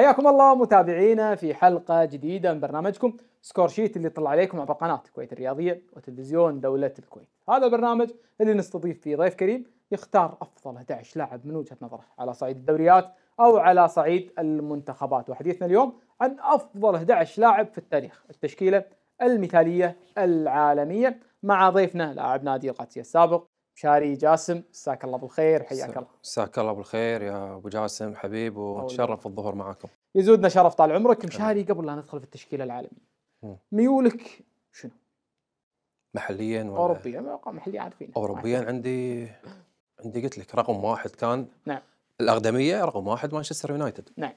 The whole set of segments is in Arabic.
حياكم الله متابعينا في حلقة جديدة من برنامجكم سكور شيت اللي طلع عليكم عبر قناة الكويت الرياضية وتلفزيون دولة الكويت. هذا البرنامج اللي نستضيف فيه ضيف كريم يختار أفضل 11 لاعب من وجهة نظره على صعيد الدوريات أو على صعيد المنتخبات، وحديثنا اليوم عن أفضل 11 لاعب في التاريخ، التشكيلة المثالية العالمية مع ضيفنا لاعب نادي القادسية السابق شاري جاسم مساك الله بالخير حياك الله مساك الله بالخير يا ابو جاسم حبيب ونتشرف الظهور معاكم يزودنا شرف طال عمرك مشاري قبل لا ندخل في التشكيله العالميه ميولك شنو؟ محليا ولا اوروبيا محليا عارفين اوروبيا عندي عندي قلت لك رقم واحد كان نعم الاقدميه رقم واحد مانشستر يونايتد نعم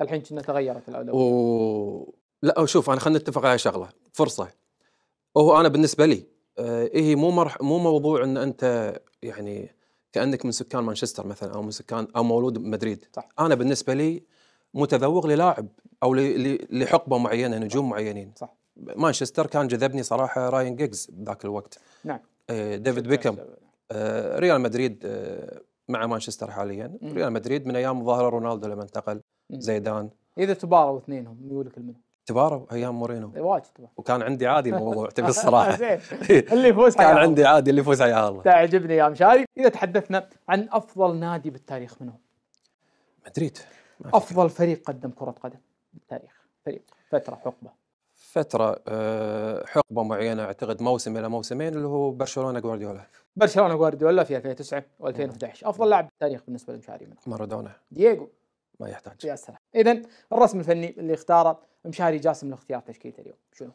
الحين كنا تغيرت الاولويه و... لا شوف انا خلينا نتفق على شغله فرصه هو انا بالنسبه لي آه، إيه مو مرح مو موضوع ان انت يعني كانك من سكان مانشستر مثلا او من سكان او مولود بمدريد صح. انا بالنسبه لي متذوق للاعب او لحقبه معينه نجوم معينين صح مانشستر كان جذبني صراحه راين جيجز بذاك الوقت نعم آه، ديفيد بيكم آه، ريال مدريد مع مانشستر حاليا ريال مدريد من ايام ظهر رونالدو لما انتقل زيدان اذا تباروا اثنينهم لك المنهم اختباره ايام مورينو إيه، واجد وكان عندي عادي الموضوع تبي الصراحه زين اللي يفوز كان عندي عادي اللي يفوز حياه الله تعجبني يا مشاري اذا تحدثنا عن افضل نادي بالتاريخ منه مدريد افضل فريق قدم كره قدم بالتاريخ فريق فتره حقبه فترة آه، حقبة معينة اعتقد موسم إلى موسمين اللي هو برشلونة جوارديولا برشلونة جوارديولا في 2009 و2011 أفضل لاعب بالتاريخ بالنسبة لمشاري مارادونا دييغو ما يحتاج يا سلام اذا الرسم الفني اللي اختاره مشاري جاسم لاختيار تشكيله اليوم شنو؟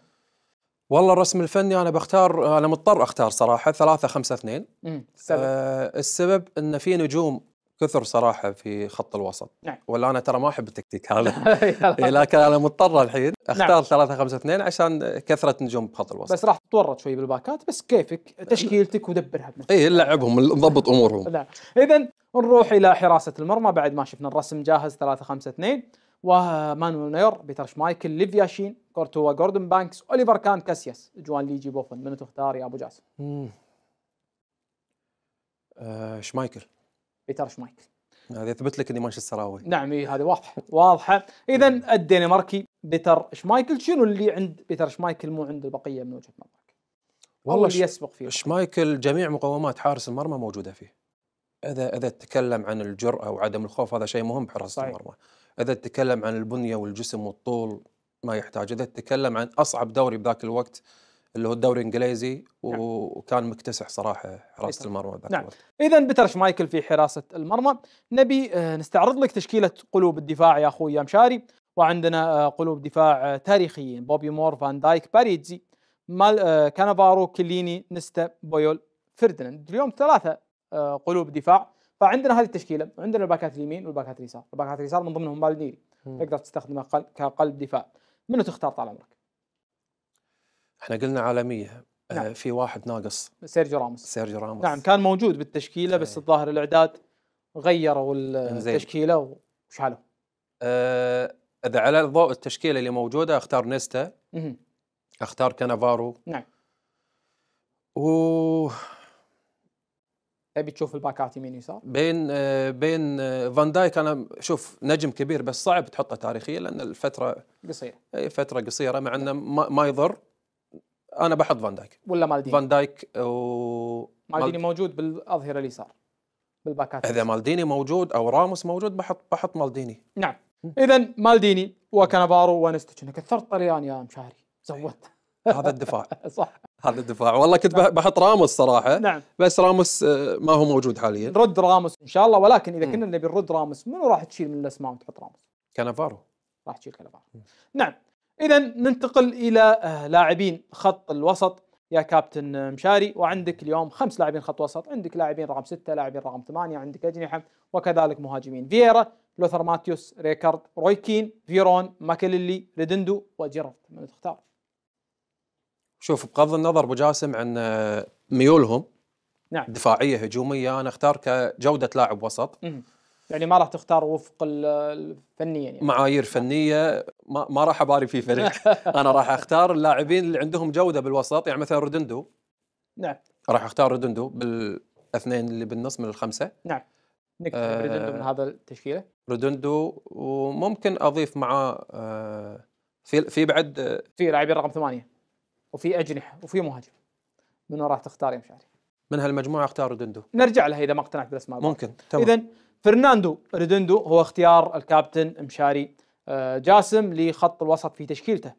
والله الرسم الفني انا بختار انا مضطر اختار صراحه ثلاثة خمسة اثنين السبب آه السبب ان في نجوم كثر صراحه في خط الوسط نعم. ولا انا ترى ما احب التكتيك هذا إيه، لكن انا مضطر الحين اختار نعم. 3 5 2 عشان كثره نجوم بخط الوسط بس راح تتورط شوي بالباكات بس كيفك تشكيلتك ودبرها اي لعبهم ضبط امورهم نعم اذا نروح الى حراسه المرمى بعد ما شفنا الرسم جاهز 3 5 2 ومانويل نوير بيتر شمايكل ليفياشين كورتوا جوردن بانكس اوليفر كان كاسياس جوان ليجي بوفن منو تختار يا ابو جاسم؟ آه شمايكل بيتر شمايكل هذا يثبت لك اني مانشستراوي نعم هذه واضحه واضحه اذا الدنماركي بيتر شمايكل شنو اللي عند بيتر شمايكل مو عند البقيه من وجهه نظرك؟ والله اللي يسبق فيه شمايكل جميع مقومات حارس المرمى موجوده فيه اذا اذا تتكلم عن الجراه وعدم الخوف هذا شيء مهم بحراسه صحيح. المرمى اذا تتكلم عن البنيه والجسم والطول ما يحتاج اذا تتكلم عن اصعب دوري بذاك الوقت اللي هو الدوري الانجليزي نعم. وكان مكتسح صراحه حراسه المرمى ذاك نعم. الوقت اذا بترش مايكل في حراسه المرمى نبي آه، نستعرض لك تشكيله قلوب الدفاع يا اخوي يا مشاري وعندنا آه، قلوب دفاع آه، تاريخيين بوبي مور فان دايك باريتزي مال كانافارو كليني نستا بويول فردناند اليوم ثلاثه آه، قلوب دفاع فعندنا هذه التشكيله وعندنا الباكات اليمين والباكات اليسار الباكات اليسار من ضمنهم بالديري تقدر تستخدمه كقلب دفاع منو تختار طال عمرك احنا قلنا عالميه آه، نعم. في واحد ناقص سيرجيو راموس سيرجيو راموس نعم كان موجود بالتشكيله بس إيه. الظاهر الاعداد غيروا التشكيله وشالوه أه اذا على ضوء التشكيله اللي موجوده اختار نيستا اختار كانافارو نعم و تبي تشوف الباكات يمين يسار؟ بين آه، بين آه، فان دايك انا شوف نجم كبير بس صعب تحطه تاريخيا لان الفتره قصيره اي فتره قصيره مع انه ما, يضر انا بحط فان دايك ولا مالديني فان دايك و مالديني موجود بالاظهره اليسار بالباكات اذا مالديني موجود او راموس موجود بحط بحط مالديني نعم اذا مالديني وكنافارو ونستك كثرت طليان يا مشاري زودت هذا الدفاع صح هذا الدفاع والله كنت نعم. بحط راموس صراحه نعم بس راموس آه، ما هو موجود حاليا رد راموس ان شاء الله ولكن اذا كنا نبي نرد راموس منو راح تشيل من الاسماء وتحط راموس؟ كنافارو راح تشيل كنافارو نعم اذا ننتقل الى آه، لاعبين خط الوسط يا كابتن آه، مشاري وعندك اليوم خمس لاعبين خط وسط عندك لاعبين رقم ستة لاعبين رقم ثمانية عندك أجنحة وكذلك مهاجمين فييرا لوثر ماتيوس ريكارد رويكين فيرون ماكليلي ريدندو وجيرارد من تختار شوف بغض النظر ابو جاسم عن آه، ميولهم نعم دفاعيه هجوميه انا اختار كجوده لاعب وسط مم. يعني ما راح تختار وفق الفنيه يعني. معايير فنيه ما, ما راح اباري في فريق انا راح اختار اللاعبين اللي عندهم جوده بالوسط يعني مثلا رودندو نعم راح اختار رودندو بالاثنين اللي بالنص من الخمسه نعم نكتب آه رودندو من هذا التشكيله رودندو وممكن اضيف معاه آه في في بعد آه في لاعبين رقم ثمانيه وفي اجنحه وفي مهاجم من راح تختار يا مشاري؟ من هالمجموعه اختار ريدندو نرجع لها اذا ما اقتنعت بالاسماء ممكن تمام اذا فرناندو ريدندو هو اختيار الكابتن مشاري آه، جاسم لخط الوسط في تشكيلته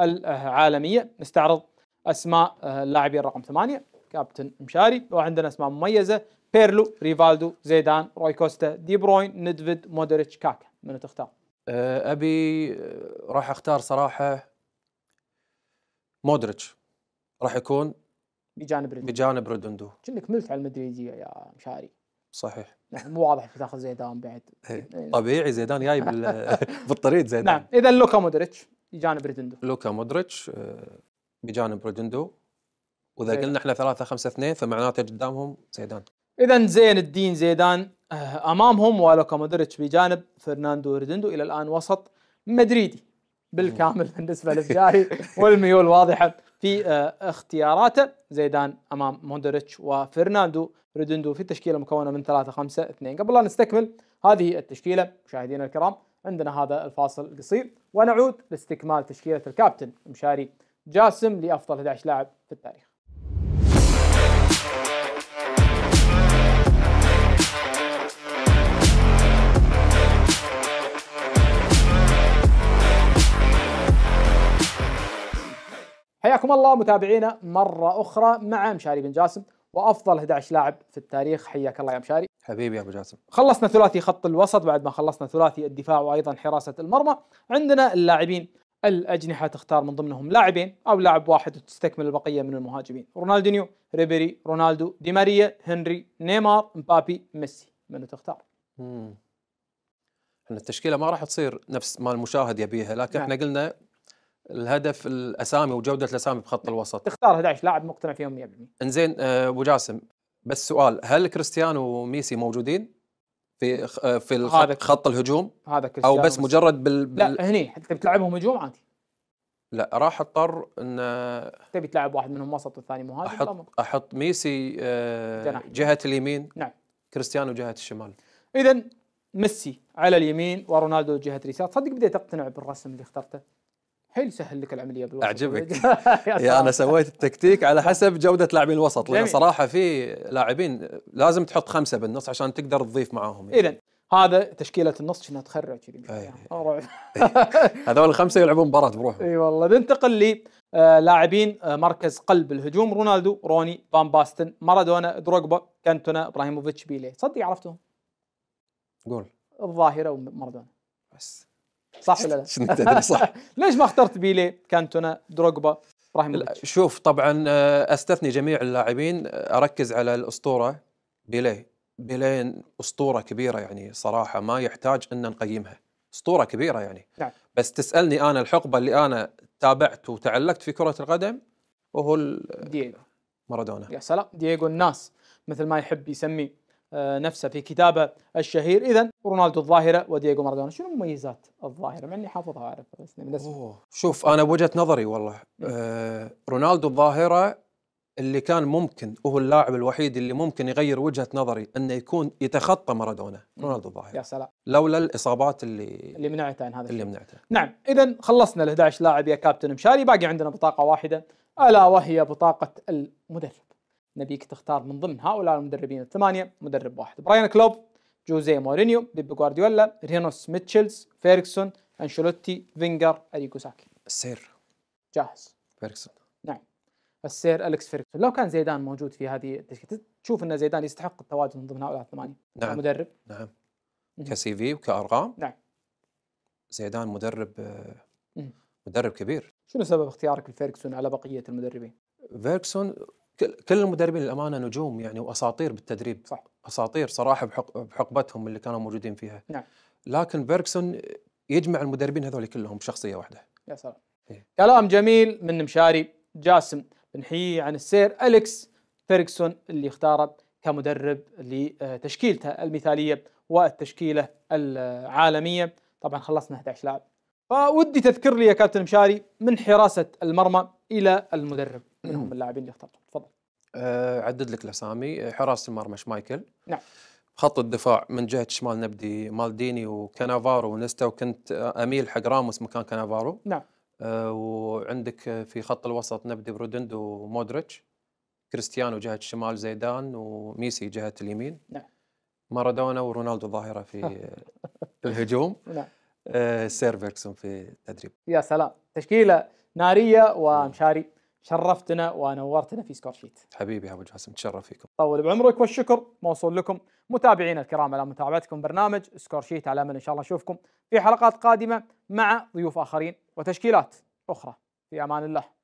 العالميه نستعرض اسماء آه، اللاعبين رقم ثمانيه كابتن مشاري وعندنا اسماء مميزه بيرلو ريفالدو زيدان روي كوستا دي بروين ندفيد مودريتش كاكا من تختار آه، ابي راح اختار صراحه مودريتش راح يكون بجانب ردندو. بجانب ردندو كأنك ملت على المدريدية يا مشاري صحيح مو واضح انك تاخذ زيدان بعد إيه. إيه. نعم. طبيعي زيدان جاي بالطريق زيدان نعم اذا لوكا مودريتش بجانب ردندو لوكا مودريتش آه، بجانب ردندو واذا قلنا احنا 3 5 2 فمعناته قدامهم زيدان اذا زين الدين زيدان آه، امامهم ولوكا مودريتش بجانب فرناندو ردندو الى الان وسط مدريدي بالكامل بالنسبه للسجاري والميول واضحه في آه، اختياراته زيدان امام مودريتش وفرناندو ريدندو في تشكيله مكونه من 3 5 2 قبل لا نستكمل هذه التشكيله مشاهدينا الكرام عندنا هذا الفاصل القصير ونعود لاستكمال تشكيله الكابتن مشاري جاسم لافضل 11 لاعب في التاريخ حياكم الله متابعينا مرة أخرى مع مشاري بن جاسم وأفضل 11 لاعب في التاريخ حياك الله يا مشاري حبيبي يا أبو جاسم خلصنا ثلاثي خط الوسط بعد ما خلصنا ثلاثي الدفاع وأيضا حراسة المرمى عندنا اللاعبين الأجنحة تختار من ضمنهم لاعبين أو لاعب واحد وتستكمل البقية من المهاجمين رونالدينيو ريبيري رونالدو دي ماريا هنري نيمار مبابي ميسي منو تختار؟ احنا التشكيله ما راح تصير نفس ما المشاهد يبيها لكن نعم. احنا قلنا الهدف الاسامي وجوده الاسامي بخط الوسط تختار 11 لاعب مقتنع فيهم 100% انزين آه، ابو جاسم بس سؤال هل كريستيانو وميسي موجودين في آه، في خط الهجوم هذا كريستيانو او بس مجرد بال, بال... لا هني انت بتلعبهم هجوم عادي لا راح اضطر ان آه، تبي تلعب واحد منهم وسط والثاني مهاجم احط احط ميسي جناح. جهه اليمين نعم كريستيانو جهه الشمال اذا ميسي على اليمين ورونالدو جهه اليسار تصدق بديت اقتنع بالرسم اللي اخترته حيل سهل لك العمليه بالوسط اعجبك يا انا سويت التكتيك على حسب جوده لاعبين الوسط لان صراحه في لاعبين لازم تحط خمسه بالنص عشان تقدر تضيف معاهم يعني. اذا هذا تشكيله النص كنا تخرع كذي هذول الخمسه يلعبون مباراه بروحهم اي والله ننتقل ل آه لاعبين آه مركز قلب الهجوم رونالدو روني فان باستن مارادونا دروغبا كانتونا ابراهيموفيتش بيلي تصدق عرفتهم قول الظاهره ومارادونا بس صح ولا لا؟ صح؟ ليش ما اخترت بيلي، كانتونا، دروجبا، ابراهيم شوف طبعا آه، استثني جميع اللاعبين آه، اركز على الاسطوره بيلي بيلي اسطوره كبيره يعني صراحه ما يحتاج ان نقيمها اسطوره كبيره يعني نعم. بس تسالني انا الحقبه اللي انا تابعت وتعلقت في كره القدم وهو دييغو مارادونا يا سلام دييغو الناس مثل ما يحب يسمي نفسه في كتابه الشهير اذا رونالدو الظاهره ودييغو مارادونا شنو مميزات الظاهره مع اني حافظها اعرف بس أوه. شوف انا بوجهه نظري والله إيه. آه رونالدو الظاهره اللي كان ممكن هو اللاعب الوحيد اللي ممكن يغير وجهه نظري انه يكون يتخطى مارادونا رونالدو الظاهره يا سلام لولا الاصابات اللي اللي منعته عن هذا اللي منعته نعم اذا خلصنا ال 11 لاعب يا كابتن مشاري باقي عندنا بطاقه واحده الا وهي بطاقه المدرب نبيك تختار من ضمن هؤلاء المدربين الثمانيه مدرب واحد براين كلوب جوزيه مورينيو بيب غوارديولا رينوس ميتشلز فيركسون انشيلوتي فينجر اريكو ساكي السير جاهز فيركسون نعم السير الكس فيركسون لو كان زيدان موجود في هذه التشكيله تشوف ان زيدان يستحق التواجد من ضمن هؤلاء الثمانيه نعم مدرب نعم كسي في وكارقام نعم زيدان مدرب مدرب كبير شنو سبب اختيارك لفيركسون على بقيه المدربين؟ فيركسون كل المدربين للامانه نجوم يعني واساطير بالتدريب صح اساطير صراحه بحق بحقبتهم اللي كانوا موجودين فيها نعم لكن بيركسون يجمع المدربين هذول كلهم بشخصيه واحده يا سلام إيه؟ كلام جميل من مشاري جاسم بنحييه عن السير اليكس فيركسون اللي اختاره كمدرب لتشكيلته المثاليه والتشكيله العالميه طبعا خلصنا 11 لاعب فودي تذكر لي يا كابتن مشاري من حراسه المرمى الى المدرب من هم اللاعبين اللي اخترتهم تفضل أه عدد لك الاسامي آه، حراسه المرمى شمايكل نعم خط الدفاع من جهه الشمال نبدي مالديني وكانافارو ونستا وكنت اميل حق راموس مكان كانافارو نعم أه وعندك في خط الوسط نبدي برودند ومودريتش كريستيانو جهه الشمال زيدان وميسي جهه اليمين نعم مارادونا ورونالدو ظاهره في الهجوم نعم أه سير في التدريب يا سلام تشكيله ناريه ومشاري شرفتنا ونورتنا في سكور شيت حبيبي يا ابو جاسم تشرف فيكم طول بعمرك والشكر موصول لكم متابعينا الكرام على متابعتكم برنامج سكور شيت على امل ان شاء الله نشوفكم في حلقات قادمه مع ضيوف اخرين وتشكيلات اخرى في امان الله